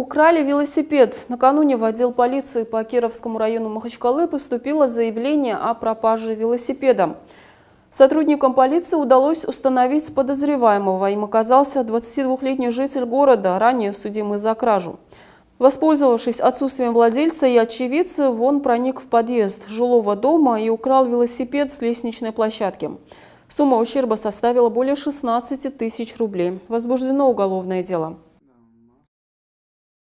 Украли велосипед. Накануне в отдел полиции по Кировскому району Махачкалы поступило заявление о пропаже велосипеда. Сотрудникам полиции удалось установить подозреваемого. Им оказался 22-летний житель города, ранее судимый за кражу. Воспользовавшись отсутствием владельца и очевидца, он проник в подъезд жилого дома и украл велосипед с лестничной площадки. Сумма ущерба составила более 16 тысяч рублей. Возбуждено уголовное дело.